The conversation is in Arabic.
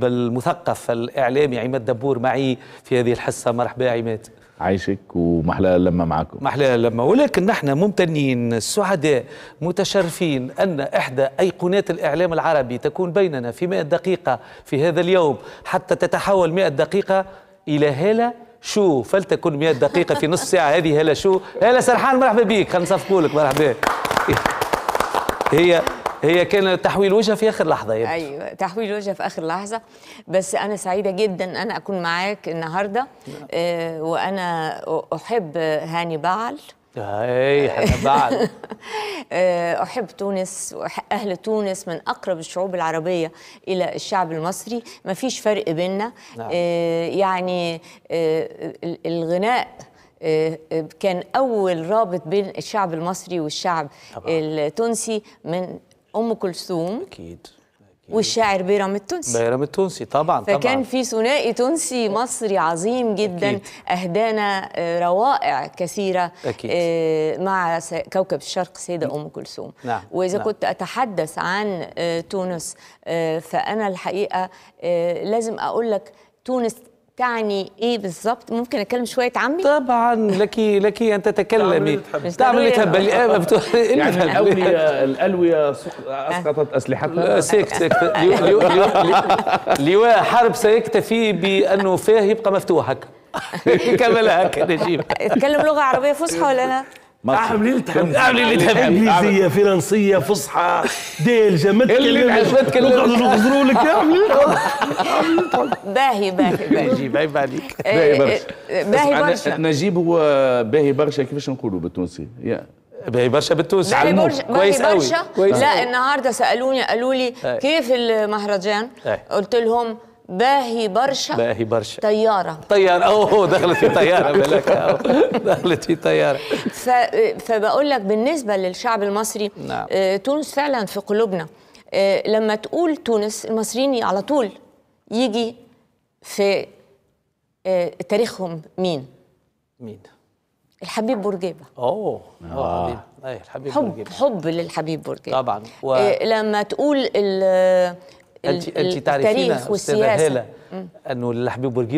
بالمثقف الإعلامي عماد دبور معي في هذه الحصة مرحبا عماد عايشك ومحلى لما معكم محلى لما ولكن نحن ممتنين سعداء متشرفين أن إحدى أيقونات الإعلام العربي تكون بيننا في 100 دقيقة في هذا اليوم حتى تتحول 100 دقيقة إلى هالة شو فلتكن 100 دقيقة في نص ساعة هذه هالة شو هالة سرحان مرحبا بك خلينا نصفقوا لك مرحبا هي هي كان تحويل وجهه في اخر لحظه يبدو. ايوه تحويل وجهه في اخر لحظه بس انا سعيده جدا انا اكون معاك النهارده نعم. آه وانا احب هاني بعل اي بعل بعد آه، احب تونس اهل تونس من اقرب الشعوب العربيه الى الشعب المصري ما فيش فرق بيننا نعم. آه، يعني آه، الغناء كان اول رابط بين الشعب المصري والشعب طبعا. التونسي من ام كلثوم اكيد والشاعر بيرام التونسي بيرام التونسي طبعا فكان طبعا. في ثنائي تونسي مصري عظيم جدا أكيد. اهدانا آه، روائع كثيره أكيد. آه، مع كوكب الشرق سيده ام كلثوم نعم. واذا نعم. كنت اتحدث عن آه، تونس فانا الحقيقه لازم اقول لك تونس تعني ايه بالظبط ممكن اتكلم شويه عمي طبعا لك لك ان تتكلمي تعمل تهبلي إيه، إيه يعني الالويه الالويه اسقطت اسلحتها سيك سيك لواء حرب سيكتفي بانه فيه يبقى مفتوح هكا كمل هكا نجيب اتكلم لغه عربيه فصحى ولا انا اعمل اللي تحب اعمل اللي تحب انجليزيه فرنسيه فصحى ديلجه ما تكلمش ما تكلمش لك اعمل اللي تحب باهي باهي باهي نجيب عيب عليك باهي برشا باهي برشا نجيب هو باهي برشا كيفاش نقولوا بالتونسي باهي برشا بالتونسي باهي برشا كويس برشا لا النهارده سالوني قالوا لي كيف المهرجان قلت لهم باهي برشا باهي برشا طيارة طيارة أوه دخلت في طيارة بالك دخلت في طيارة ف... فبقول لك بالنسبة للشعب المصري نعم. آه، تونس فعلا في قلوبنا آه، لما تقول تونس المصريين على طول يجي في آه، تاريخهم مين؟ مين؟ الحبيب بورجيبه اوه اه حبيب الحبيب حب بورجيبه حب للحبيب بورجيبه طبعا و... لما تقول انت انت تعرفين استاذه هاله انه الحبيب بورقيبه